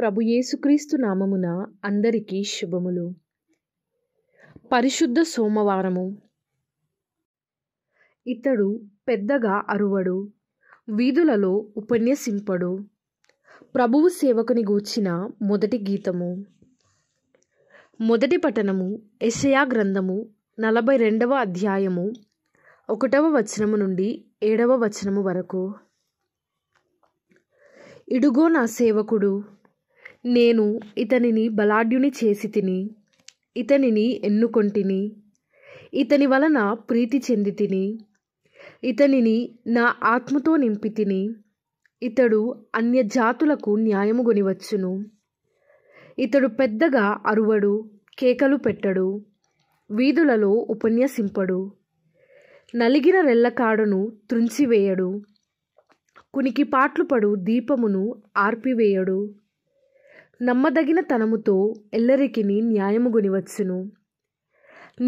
ప్రభు యేసుక్రీస్తు నామమున అందరికీ శుభములు పరిశుద్ధ సోమవారము ఇతడు పెద్దగా అరువడు వీధులలో ఉపన్యసింపడు ప్రభువు సేవకుని గూర్చిన మొదటి గీతము మొదటి పఠనము ఎసయా గ్రంథము నలభై రెండవ అధ్యాయము ఒకటవ వచనము నుండి ఏడవ వచనము వరకు ఇడుగో నా సేవకుడు నేను ఇతనిని బలాఢ్యుని చేసి తిని ఇతనిని ఎన్నుకొంటిని ఇతని వలన ప్రీతి చెంది తిని ఇతనిని నా ఆత్మతో నింపి తిని ఇతడు అన్యజాతులకు న్యాయము గొనివచ్చును ఇతడు పెద్దగా అరువడు కేకలు పెట్టడు వీధులలో ఉపన్యసింపడు నలిగిన రెల్లకాడను త్రుంచివేయడు కునికిపాట్లు పడు దీపమును ఆర్పివేయడు నమ్మదగిన తనముతో ఎల్లరికిని న్యాయము గునివచ్చును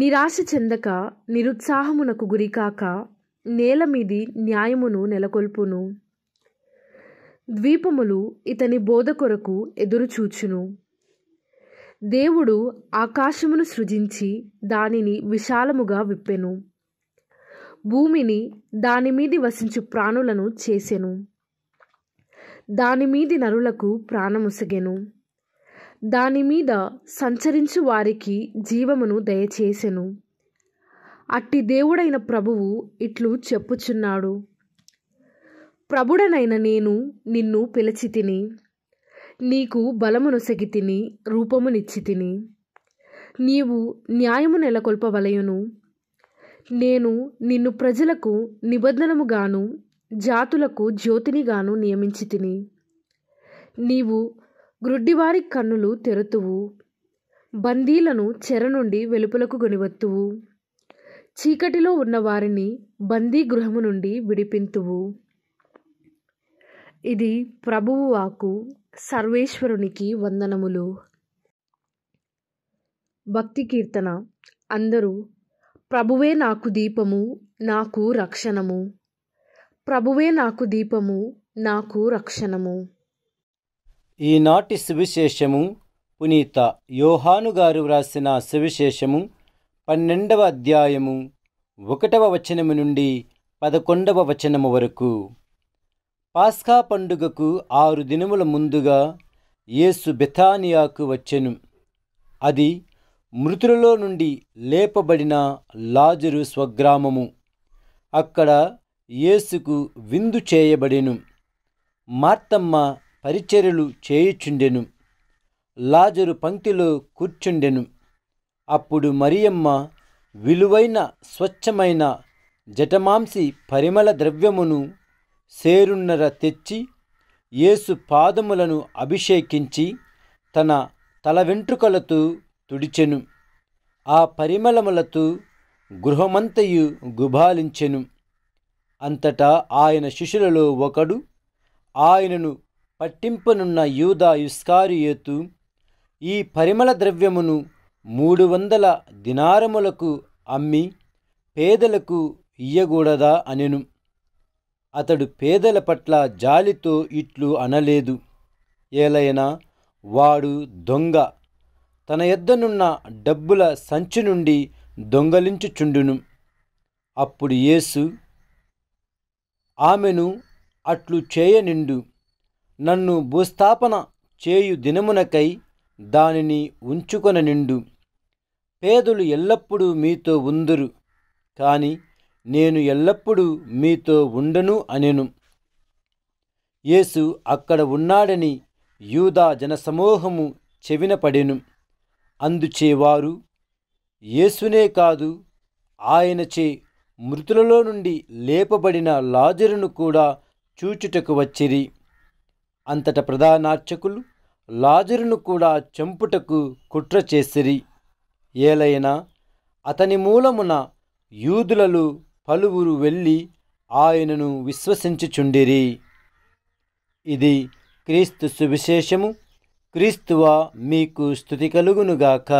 నిరాశ చెందక నిరుత్సాహమునకు గురికాక నేల మీది న్యాయమును నెలకొల్పును ద్వీపములు ఇతని బోధ కొరకు ఎదురుచూచును దేవుడు ఆకాశమును సృజించి దానిని విశాలముగా విప్పెను భూమిని దానిమీది వసించు ప్రాణులను చేసెను దానిమీది నరులకు ప్రాణముసగెను దాని మీద సంచరించు వారికి జీవమును దయచేసెను అట్టి దేవుడైన ప్రభువు ఇట్లు చెప్పుచున్నాడు ప్రభుడనైన నేను నిన్ను పిలిచి తిని నీకు బలమునొసగి తిని రూపమునిచ్చి తిని నీవు న్యాయము నెలకొల్పవలయును నేను నిన్ను ప్రజలకు నిబంధనముగాను జాతులకు జ్యోతినిగాను నియమించి తిని నీవు గ్రుడ్డివారి కన్నులు తెరుతువు బందీలను చెర నుండి వెలుపలకు గొనివత్తువు చీకటిలో ఉన్న వారిని బందీ గృహము నుండి విడిపింతువు ఇది ప్రభువు వాకు సర్వేశ్వరునికి వందనములు భక్తి కీర్తన అందరూ ప్రభువే నాకు దీపము నాకు రక్షణము ప్రభువే నాకు దీపము నాకు రక్షణము ఈనాటి సువిశేషము పునీత యోహాను గారు వ్రాసిన సువిశేషము పన్నెండవ అధ్యాయము ఒకటవ వచనము నుండి పదకొండవ వచనము వరకు పాస్కా పండుగకు ఆరు దినముల ముందుగా యేసు బెథానియాకు వచ్చెను అది మృతులలో నుండి లేపబడిన లాజరు స్వగ్రామము అక్కడ యేసుకు విందు చేయబడెను మార్తమ్మ పరిచర్యలు చేయుచుండెను లాజరు పంక్తిలో కూర్చుండెను అప్పుడు మరియమ్మ విలువైన స్వచ్ఛమైన జటమాంసి పరిమళ ద్రవ్యమును సేరున్నర తెచ్చి యేసు పాదములను అభిషేకించి తన తల వెంట్రుకలతో తుడిచెను ఆ పరిమళములతో గృహమంతయు గుబాలించెను అంతటా ఆయన శిష్యులలో ఒకడు ఆయనను పట్టింపనున్న యూదా యుస్కారియేతు ఈ పరిమళ ద్రవ్యమును మూడు వందల దినారములకు అమ్మి పేదలకు ఇయ్యకూడదా అనెను అతడు పేదల పట్ల జాలితో ఇట్లు అనలేదు ఏలైనా వాడు దొంగ తన ఎద్దనున్న డబ్బుల సంచి నుండి దొంగలించుచుండును అప్పుడు యేసు ఆమెను అట్లు చేయనిండు నన్ను భూస్థాపన చేయు దినమునకై దానిని ఉంచుకొన నిండు పేదలు ఎల్లప్పుడూ మీతో ఉందురు కానీ నేను ఎల్లప్పుడూ మీతో ఉండను అనెను యేసు అక్కడ ఉన్నాడని యూదా జనసమూహము చెవినపడెను అందుచేవారు యేసునే కాదు ఆయనచే మృతులలో నుండి లేపబడిన లాజరును కూడా చూచుటకు వచ్చిరి అంతట ప్రధానార్చకులు లాజరును కూడా చంపుటకు కుట్ర చేసిరి ఏలైనా అతని మూలమున యూదులలో పలువురు వెళ్ళి ఆయనను విశ్వసించుచుండిరి ఇది క్రీస్తు సువిశేషము క్రీస్తువా మీకు స్థుతి కలుగునుగాక